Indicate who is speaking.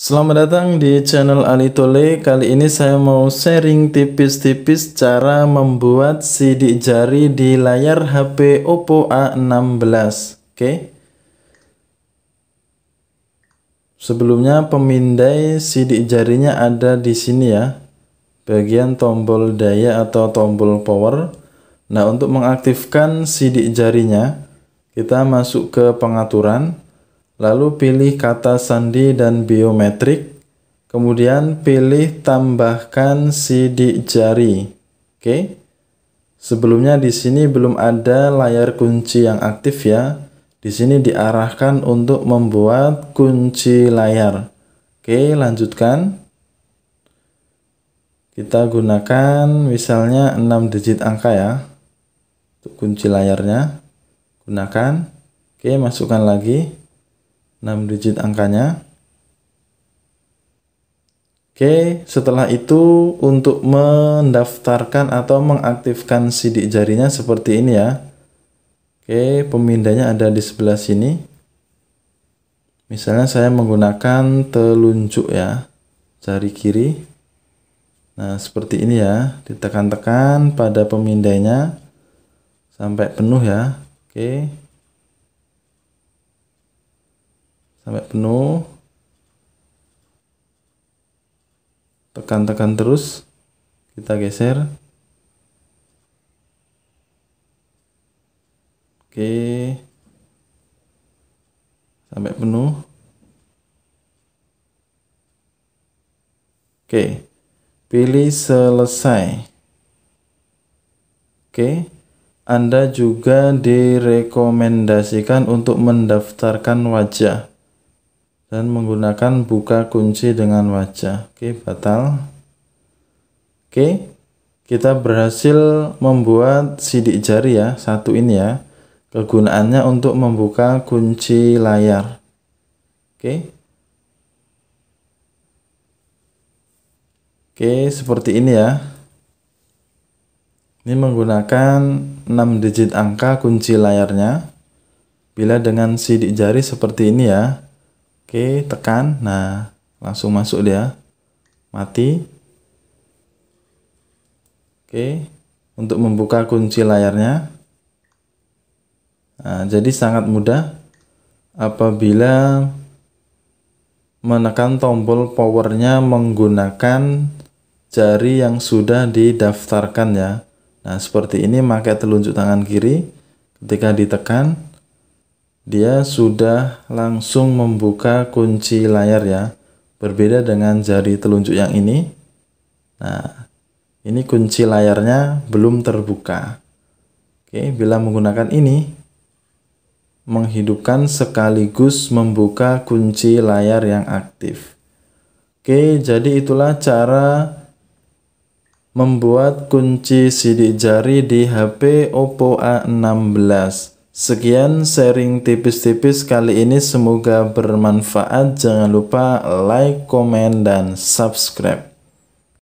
Speaker 1: Selamat datang di channel Ali Tole. Kali ini saya mau sharing tipis-tipis cara membuat sidik jari di layar HP Oppo A16. Oke. Okay. Sebelumnya pemindai sidik jarinya ada di sini ya. Bagian tombol daya atau tombol power. Nah, untuk mengaktifkan sidik jarinya, kita masuk ke pengaturan Lalu pilih kata sandi dan biometrik. Kemudian pilih tambahkan sidik jari. Oke. Sebelumnya di sini belum ada layar kunci yang aktif ya. Di sini diarahkan untuk membuat kunci layar. Oke, lanjutkan. Kita gunakan misalnya 6 digit angka ya. Untuk kunci layarnya. Gunakan. Oke, masukkan lagi. 6 digit angkanya. Oke, setelah itu untuk mendaftarkan atau mengaktifkan sidik jarinya seperti ini ya. Oke, pemindahnya ada di sebelah sini. Misalnya saya menggunakan telunjuk ya, jari kiri. Nah, seperti ini ya, ditekan-tekan pada pemindahnya sampai penuh ya. Oke. sampai penuh tekan-tekan terus kita geser oke sampai penuh oke pilih selesai oke anda juga direkomendasikan untuk mendaftarkan wajah dan menggunakan buka kunci dengan wajah. Oke, batal. Oke, kita berhasil membuat sidik jari ya, satu ini ya. Kegunaannya untuk membuka kunci layar. Oke. Oke, seperti ini ya. Ini menggunakan 6 digit angka kunci layarnya. Bila dengan sidik jari seperti ini ya, Oke, tekan. Nah, langsung masuk dia. Mati. Oke, untuk membuka kunci layarnya. Nah, jadi sangat mudah apabila menekan tombol powernya menggunakan jari yang sudah didaftarkan ya. Nah, seperti ini pakai telunjuk tangan kiri ketika ditekan dia sudah langsung membuka kunci layar ya berbeda dengan jari telunjuk yang ini nah ini kunci layarnya belum terbuka oke bila menggunakan ini menghidupkan sekaligus membuka kunci layar yang aktif oke jadi itulah cara membuat kunci sidik jari di HP Oppo A16 Sekian sharing tipis-tipis kali ini semoga bermanfaat. Jangan lupa like, komen, dan subscribe.